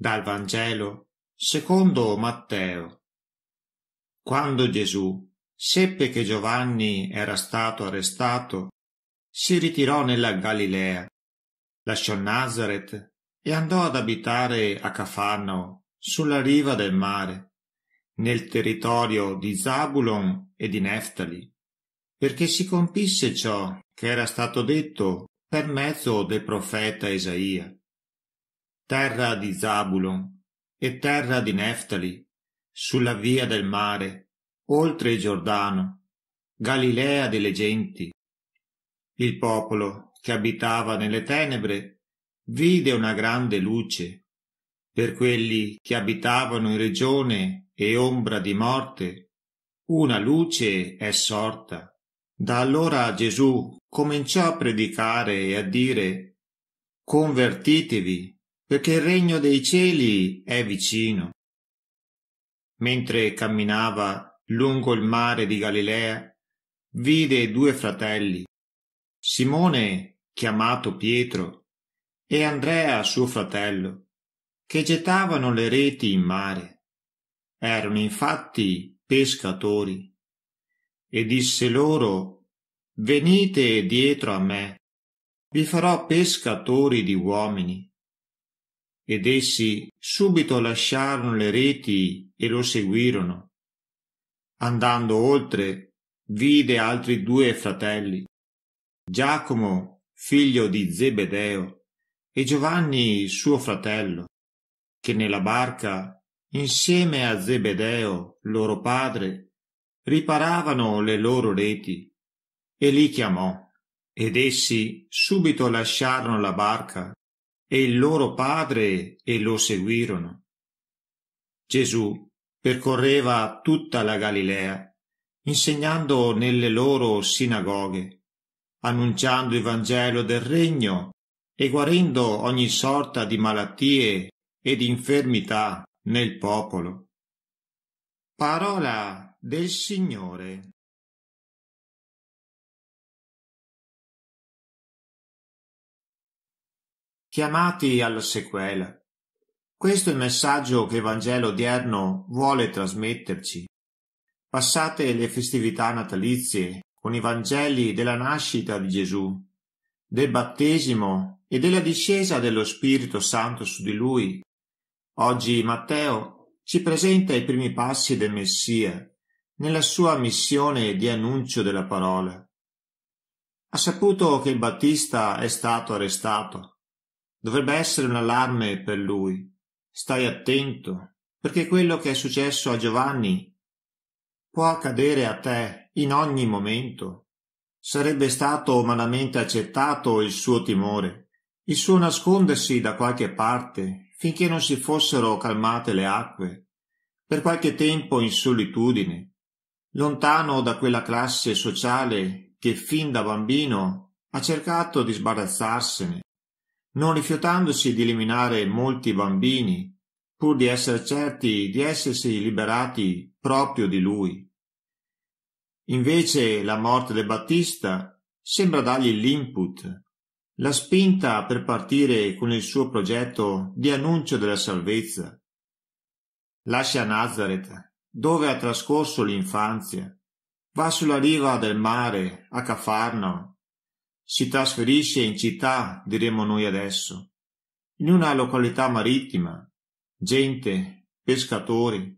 dal Vangelo secondo Matteo. Quando Gesù seppe che Giovanni era stato arrestato, si ritirò nella Galilea, lasciò Nazareth e andò ad abitare a Cafarnao, sulla riva del mare, nel territorio di Zabulon e di Neftali, perché si compisse ciò che era stato detto per mezzo del profeta Isaia terra di Zabulon e terra di Neftali, sulla via del mare, oltre il Giordano, Galilea delle genti. Il popolo che abitava nelle tenebre vide una grande luce. Per quelli che abitavano in regione e ombra di morte, una luce è sorta. Da allora Gesù cominciò a predicare e a dire Convertitevi perché il regno dei cieli è vicino. Mentre camminava lungo il mare di Galilea, vide due fratelli, Simone, chiamato Pietro, e Andrea, suo fratello, che gettavano le reti in mare. Erano infatti pescatori. E disse loro, venite dietro a me, vi farò pescatori di uomini ed essi subito lasciarono le reti e lo seguirono. Andando oltre, vide altri due fratelli, Giacomo, figlio di Zebedeo, e Giovanni, suo fratello, che nella barca, insieme a Zebedeo, loro padre, riparavano le loro reti, e li chiamò, ed essi subito lasciarono la barca e il loro padre e lo seguirono. Gesù percorreva tutta la Galilea, insegnando nelle loro sinagoghe, annunciando il Vangelo del Regno e guarendo ogni sorta di malattie e di infermità nel popolo. Parola del Signore. chiamati alla sequela. Questo è il messaggio che il Vangelo odierno vuole trasmetterci. Passate le festività natalizie con i Vangeli della nascita di Gesù, del battesimo e della discesa dello Spirito Santo su di lui. Oggi Matteo ci presenta i primi passi del Messia nella sua missione di annuncio della parola. Ha saputo che il Battista è stato arrestato Dovrebbe essere un allarme per lui. Stai attento, perché quello che è successo a Giovanni può accadere a te in ogni momento. Sarebbe stato umanamente accettato il suo timore, il suo nascondersi da qualche parte finché non si fossero calmate le acque, per qualche tempo in solitudine, lontano da quella classe sociale che fin da bambino ha cercato di sbarazzarsene non rifiutandosi di eliminare molti bambini, pur di essere certi di essersi liberati proprio di lui. Invece la morte del Battista sembra dargli l'input, la spinta per partire con il suo progetto di annuncio della salvezza. Lascia Nazareth, dove ha trascorso l'infanzia, va sulla riva del mare a Cafarnao si trasferisce in città, diremo noi adesso, in una località marittima, gente, pescatori,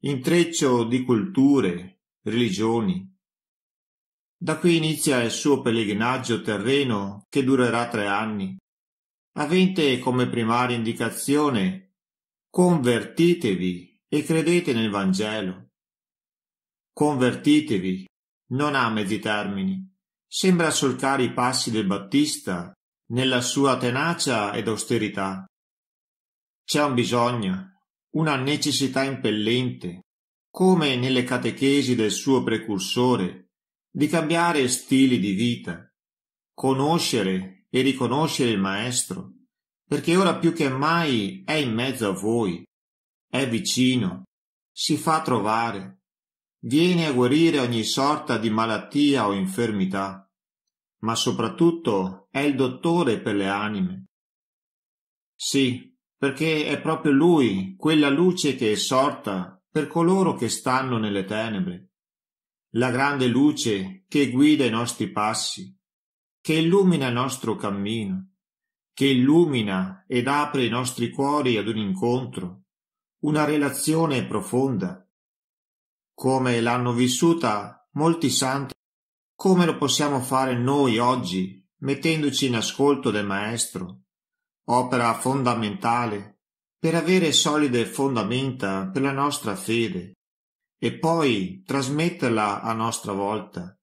intreccio di culture, religioni. Da qui inizia il suo pellegrinaggio terreno che durerà tre anni, avente come primaria indicazione convertitevi e credete nel Vangelo. Convertitevi non ha mezzi termini sembra solcare i passi del Battista nella sua tenacia ed austerità. C'è un bisogno, una necessità impellente, come nelle catechesi del suo precursore, di cambiare stili di vita, conoscere e riconoscere il Maestro, perché ora più che mai è in mezzo a voi, è vicino, si fa trovare, viene a guarire ogni sorta di malattia o infermità, ma soprattutto è il dottore per le anime. Sì, perché è proprio lui quella luce che è sorta per coloro che stanno nelle tenebre, la grande luce che guida i nostri passi, che illumina il nostro cammino, che illumina ed apre i nostri cuori ad un incontro, una relazione profonda come l'hanno vissuta molti santi, come lo possiamo fare noi oggi, mettendoci in ascolto del Maestro, opera fondamentale per avere solide fondamenta per la nostra fede e poi trasmetterla a nostra volta.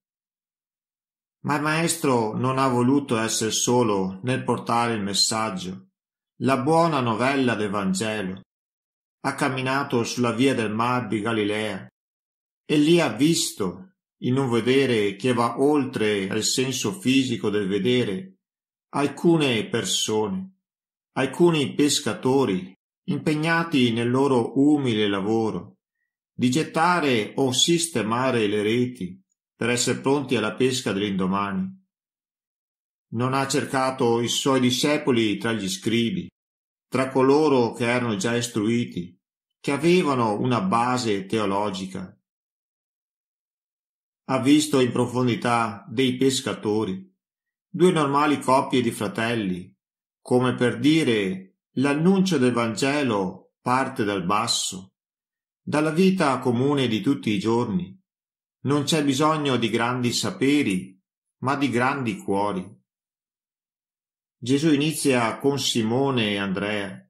Ma il Maestro non ha voluto essere solo nel portare il messaggio, la buona novella del Vangelo. Ha camminato sulla via del mar di Galilea, e li ha visto in un vedere che va oltre al senso fisico del vedere alcune persone, alcuni pescatori impegnati nel loro umile lavoro di gettare o sistemare le reti per essere pronti alla pesca dell'indomani. Non ha cercato i suoi discepoli tra gli scribi, tra coloro che erano già istruiti, che avevano una base teologica ha visto in profondità dei pescatori, due normali coppie di fratelli, come per dire l'annuncio del Vangelo parte dal basso, dalla vita comune di tutti i giorni. Non c'è bisogno di grandi saperi, ma di grandi cuori. Gesù inizia con Simone e Andrea,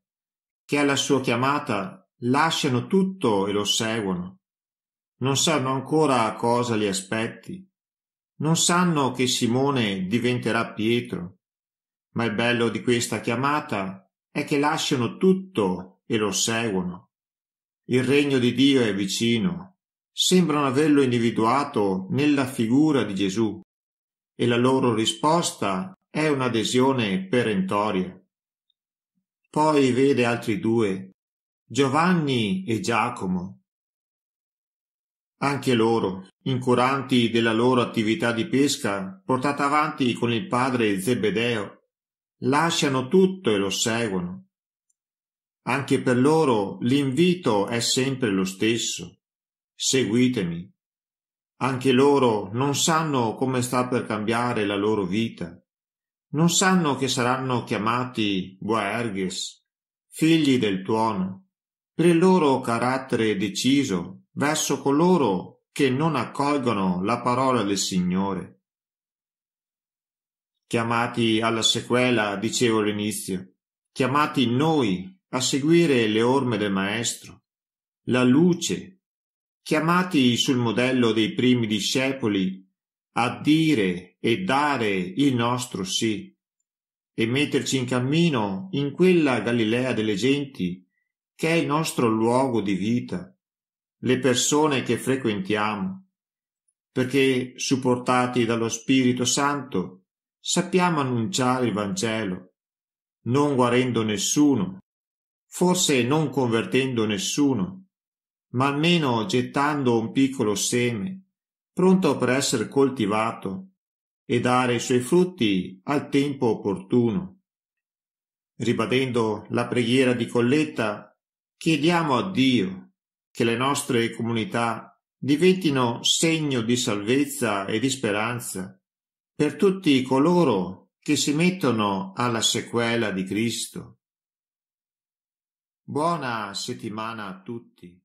che alla sua chiamata lasciano tutto e lo seguono. Non sanno ancora cosa li aspetti. Non sanno che Simone diventerà Pietro. Ma il bello di questa chiamata è che lasciano tutto e lo seguono. Il regno di Dio è vicino. Sembrano averlo individuato nella figura di Gesù e la loro risposta è un'adesione perentoria. Poi vede altri due, Giovanni e Giacomo, anche loro, incuranti della loro attività di pesca portata avanti con il padre Zebedeo, lasciano tutto e lo seguono. Anche per loro l'invito è sempre lo stesso. Seguitemi. Anche loro non sanno come sta per cambiare la loro vita. Non sanno che saranno chiamati Boerges, figli del tuono, per il loro carattere deciso verso coloro che non accolgono la parola del Signore. Chiamati alla sequela, dicevo all'inizio, chiamati noi a seguire le orme del Maestro, la luce, chiamati sul modello dei primi discepoli a dire e dare il nostro sì e metterci in cammino in quella Galilea delle genti che è il nostro luogo di vita le persone che frequentiamo, perché, supportati dallo Spirito Santo, sappiamo annunciare il Vangelo, non guarendo nessuno, forse non convertendo nessuno, ma almeno gettando un piccolo seme, pronto per essere coltivato e dare i suoi frutti al tempo opportuno. Ribadendo la preghiera di Colletta, chiediamo a Dio che le nostre comunità diventino segno di salvezza e di speranza per tutti coloro che si mettono alla sequela di Cristo. Buona settimana a tutti.